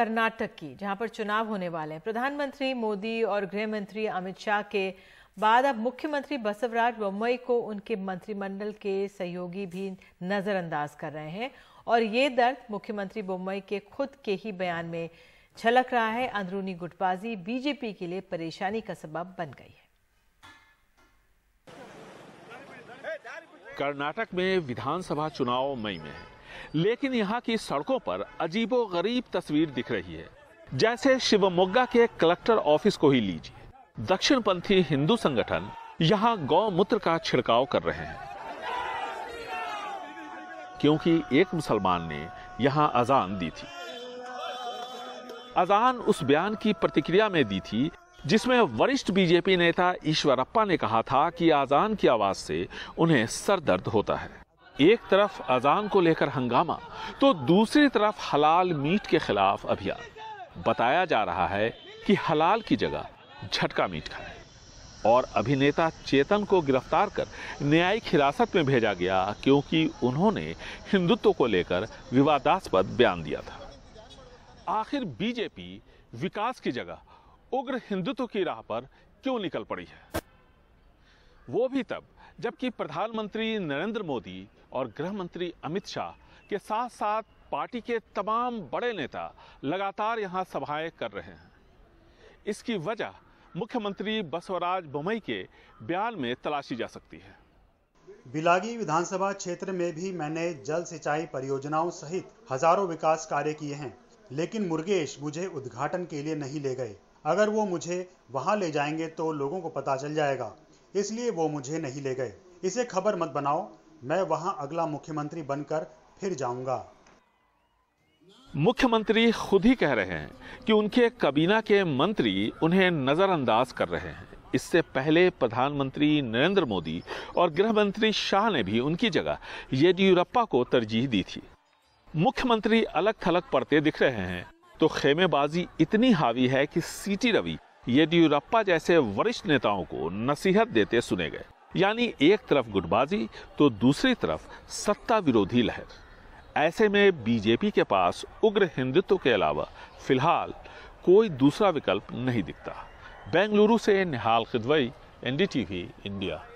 कर्नाटक की जहां पर चुनाव होने वाले हैं प्रधानमंत्री मोदी और गृह मंत्री अमित शाह के बाद अब मुख्यमंत्री बसवराज बोम्बई को उनके मंत्रिमंडल के सहयोगी भी नजरअंदाज कर रहे हैं और ये दर्द मुख्यमंत्री बोम्बई के खुद के ही बयान में छलक रहा है अंदरूनी गुटबाजी बीजेपी के लिए परेशानी का सबब बन गई है कर्नाटक में विधानसभा चुनाव मई में है लेकिन यहाँ की सड़कों पर अजीबो गरीब तस्वीर दिख रही है जैसे शिवमोग्गा के कलेक्टर ऑफिस को ही लीजिए दक्षिण पंथी हिंदू संगठन यहाँ गौमूत्र का छिड़काव कर रहे हैं क्योंकि एक मुसलमान ने यहाँ अजान दी थी अजान उस बयान की प्रतिक्रिया में दी थी जिसमें वरिष्ठ बीजेपी नेता ईश्वरप्पा ने कहा था कि आजान की आवाज से उन्हें सर दर्द होता है एक तरफ अजान को लेकर हंगामा तो दूसरी तरफ हलाल मीट के खिलाफ अभियान बताया जा रहा है कि हलाल की जगह झटका मीट खाए और अभिनेता चेतन को गिरफ्तार कर न्यायिक हिरासत में भेजा गया क्योंकि उन्होंने हिंदुत्व को लेकर विवादास्पद बयान दिया था आखिर बीजेपी विकास की जगह उग्र हिंदुत्व की राह पर क्यों निकल पड़ी है वो भी तब जबकि प्रधानमंत्री नरेंद्र मोदी और गृह मंत्री अमित शाह के साथ साथ पार्टी के तमाम बड़े नेता लगातार यहाँ सभाएं कर रहे हैं इसकी वजह मुख्यमंत्री बसवराज बोमई के बयान में तलाशी जा सकती है बिलागी विधानसभा क्षेत्र में भी मैंने जल सिंचाई परियोजनाओं सहित हजारों विकास कार्य किए हैं लेकिन मुर्गेश मुझे उद्घाटन के लिए नहीं ले गए अगर वो मुझे वहां ले जाएंगे तो लोगों को पता चल जाएगा इसलिए वो मुझे नहीं ले गए इसे खबर मत बनाओ मैं वहां अगला मुख्यमंत्री बनकर फिर जाऊंगा मुख्यमंत्री खुद ही कह रहे हैं कि उनके कबीना के मंत्री उन्हें नजरअंदाज कर रहे हैं इससे पहले प्रधानमंत्री नरेंद्र मोदी और गृह मंत्री शाह ने भी उनकी जगह येदियुरप्पा को तरजीह दी थी मुख्यमंत्री अलग थलग पड़ते दिख रहे हैं तो खेमेबाजी इतनी हावी है कि सीटी रवि येदियुरप्पा जैसे वरिष्ठ नेताओं को नसीहत देते सुने गए यानी एक तरफ गुटबाजी तो दूसरी तरफ सत्ता विरोधी लहर ऐसे में बीजेपी के पास उग्र हिंदुत्व के अलावा फिलहाल कोई दूसरा विकल्प नहीं दिखता बेंगलुरु से निहाल खिदवई एनडीटीवी इंडिया